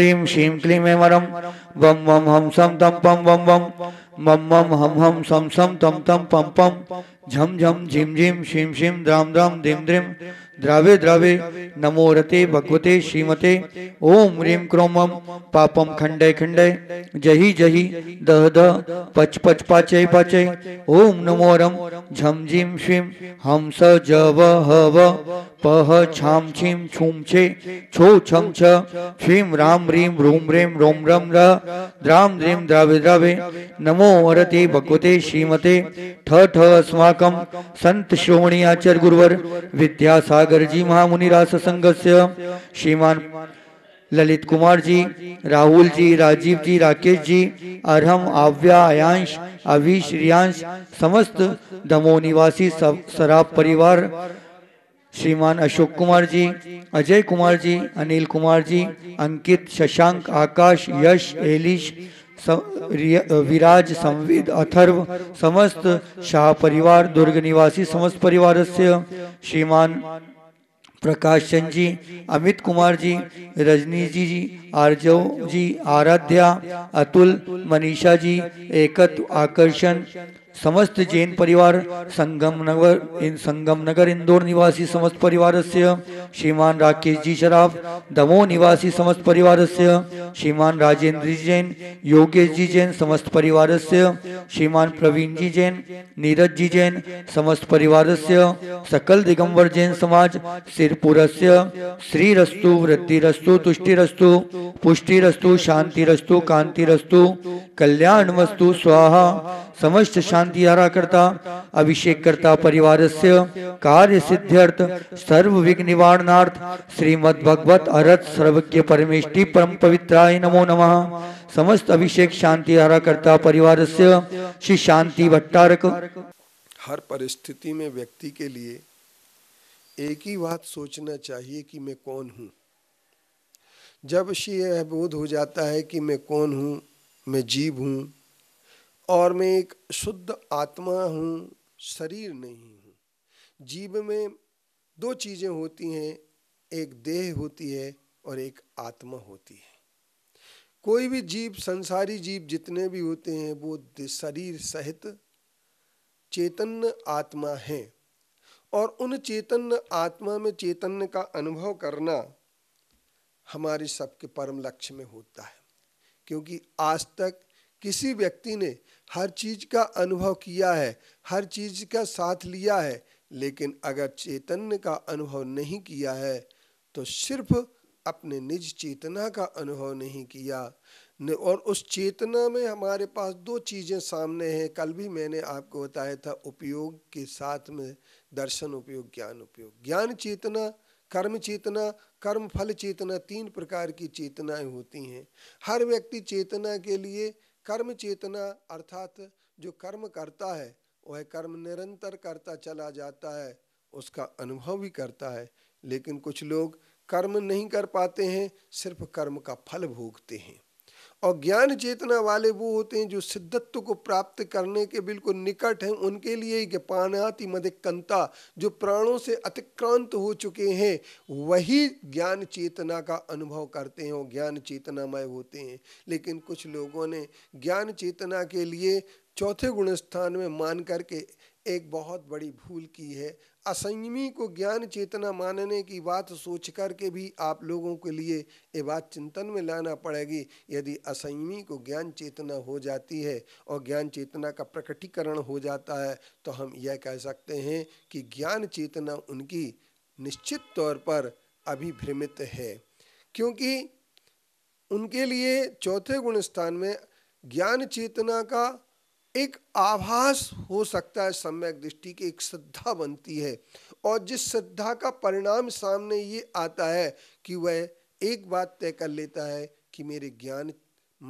ह्रीं श्रीं क्लीं ऐं वरं वं वं हं सं तं पं वं वं मं मं हं हं सं सं तं तं पं पं झं झं झिं झिं श्रीं श्रीं द्रां द्रां दीं द्रीं द्रवे द्रवे नमो रते भगवते श्रीमते ओम रेम क्रोम पापम खंडे खंडे जहि जहि दह दह पच पच पाचे पाचे ओम नमो रम झम झीम श्रीं हम स जव हव पह छाम छीम छुम छे छो छम छ छीम राम रीम रोम रेम रोम रम र द्राम द्रीं द्रावे द्रावे नमो हरते भगवते श्रीमते ठ ठ अस्माकम संत श्रोमणी आचार्य गुरुवर विद्यासागर सागर जी महामुनिरास संघ श्रीमान ललित कुमार जी राहुल जी राजीव जी राकेश जी अरहम आव्या अयांश अविश रियांश समस्त दमो निवासी सराब परिवार श्रीमान अशोक कुमार जी अजय कुमार जी अनिल कुमार जी अंकित शशांक आकाश यश एलिश विराज संविद अथर्व समस्त शाह परिवार दुर्ग निवासी समस्त परिवार से श्रीमान प्रकाश चंद जी अमित कुमार जी रजनी जी जी आरजो जी आराध्या अतुल मनीषा जी एकत आकर्षण समस्त जैन परिवार संगम नगर इन संगम नगर इंदौर निवासी समस्त परिवार से श्रीमान राकेश जी शराफ दमोह निवासी समस्त परिवार से श्रीमान राजेंद्र जी जैन योगेश जी जैन समस्त परिवार से श्रीमान प्रवीण जी जैन नीरज जी जैन समस्त परिवार से सकल दिगंबर जैन समाज सिरपुर से पुष्टि वृद्धिस्तु शांति रस्तु शांतिरस्तु कांतिरस्तु कल्याण वस्तु स्वाहा समस्त शांति हरा करता अभिषेक करता परिवार से कार्य सिद्ध्यर्थ सर्व विघ्न निवारणार्थ श्रीमद भगवत अरत सर्वज्ञ परमेष्टि परम पवित्राय नमो नमः समस्त अभिषेक शांति हरा करता परिवार से श्री शांति भट्टारक हर परिस्थिति में व्यक्ति के लिए एक ही बात सोचना चाहिए कि मैं कौन हूँ जब श्री यह बोध हो जाता है कि मैं कौन हूँ मैं जीव हूँ और मैं एक शुद्ध आत्मा हूँ शरीर नहीं हूँ जीव में दो चीज़ें होती हैं एक देह होती है और एक आत्मा होती है कोई भी जीव संसारी जीव जितने भी होते हैं वो शरीर सहित चेतन आत्मा है और उन चेतन आत्मा में चेतन का अनुभव करना हमारे सबके परम लक्ष्य में होता है क्योंकि आज तक किसी व्यक्ति ने हर चीज का अनुभव किया है हर चीज का साथ लिया है लेकिन अगर चैतन्य का अनुभव नहीं किया है तो सिर्फ अपने निज चेतना का अनुभव नहीं किया और उस चेतना में हमारे पास दो चीज़ें सामने हैं कल भी मैंने आपको बताया था उपयोग के साथ में दर्शन उपयोग ज्ञान उपयोग ज्ञान चेतना कर्म चेतना कर्म फल चेतना तीन प्रकार की चेतनाएं होती हैं हर व्यक्ति चेतना के लिए कर्म चेतना अर्थात जो कर्म करता है वह कर्म निरंतर करता चला जाता है उसका अनुभव भी करता है लेकिन कुछ लोग कर्म नहीं कर पाते हैं सिर्फ कर्म का फल भोगते हैं और ज्ञान चेतना वाले वो होते हैं जो सिद्धत्व को प्राप्त करने के बिल्कुल निकट हैं उनके लिए ज्ञानाति मधिकंता जो प्राणों से अतिक्रांत हो चुके हैं वही ज्ञान चेतना का अनुभव करते हैं और ज्ञान चेतनामय होते हैं लेकिन कुछ लोगों ने ज्ञान चेतना के लिए चौथे गुण स्थान में मान करके एक बहुत बड़ी भूल की है असंयमी को ज्ञान चेतना मानने की बात सोच कर के भी आप लोगों के लिए ये बात चिंतन में लाना पड़ेगी यदि असंयमी को ज्ञान चेतना हो जाती है और ज्ञान चेतना का प्रकटीकरण हो जाता है तो हम यह कह सकते हैं कि ज्ञान चेतना उनकी निश्चित तौर पर अभिभ्रमित है क्योंकि उनके लिए चौथे गुण स्थान में ज्ञान चेतना का एक आभास हो सकता है सम्यक दृष्टि की एक श्रद्धा बनती है और जिस श्रद्धा का परिणाम सामने ये आता है कि वह एक बात तय कर लेता है कि मेरे ज्ञान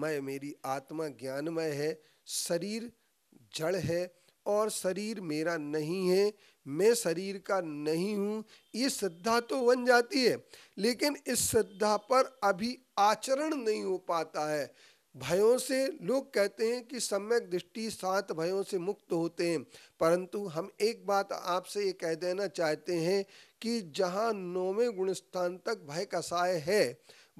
मैं मेरी आत्मा ज्ञानमय है शरीर जड़ है और शरीर मेरा नहीं है मैं शरीर का नहीं हूँ ये श्रद्धा तो बन जाती है लेकिन इस श्रद्धा पर अभी आचरण नहीं हो पाता है भयों से लोग कहते हैं कि सम्यक दृष्टि सात भयों से मुक्त होते हैं परंतु हम एक बात आपसे ये कह देना चाहते हैं कि जहाँ नौवें गुण स्थान तक भय का साय है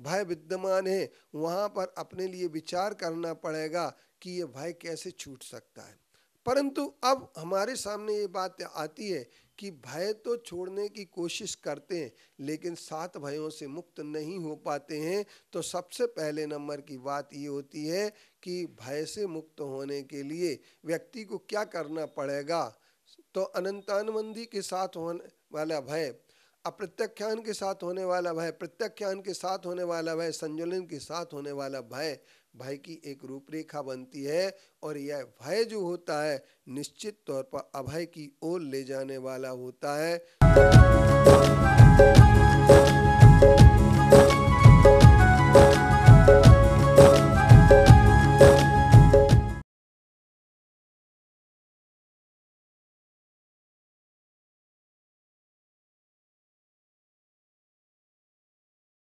भय विद्यमान है वहाँ पर अपने लिए विचार करना पड़ेगा कि ये भय कैसे छूट सकता है परंतु अब हमारे सामने ये बात आती है कि भय तो छोड़ने की कोशिश करते हैं लेकिन सात भयों से मुक्त नहीं हो पाते हैं तो सबसे पहले नंबर की बात ये होती है कि भय से मुक्त होने के लिए व्यक्ति को क्या करना पड़ेगा तो अनंतानुबंधी के साथ होने वाला भय अप्रत्याख्यान के साथ होने वाला भय प्रत्याख्यान के साथ होने वाला भय संजुलन के साथ होने वाला भय भय की एक रूपरेखा बनती है और यह भय जो होता है निश्चित तौर पर अभय की ओर ले जाने वाला होता है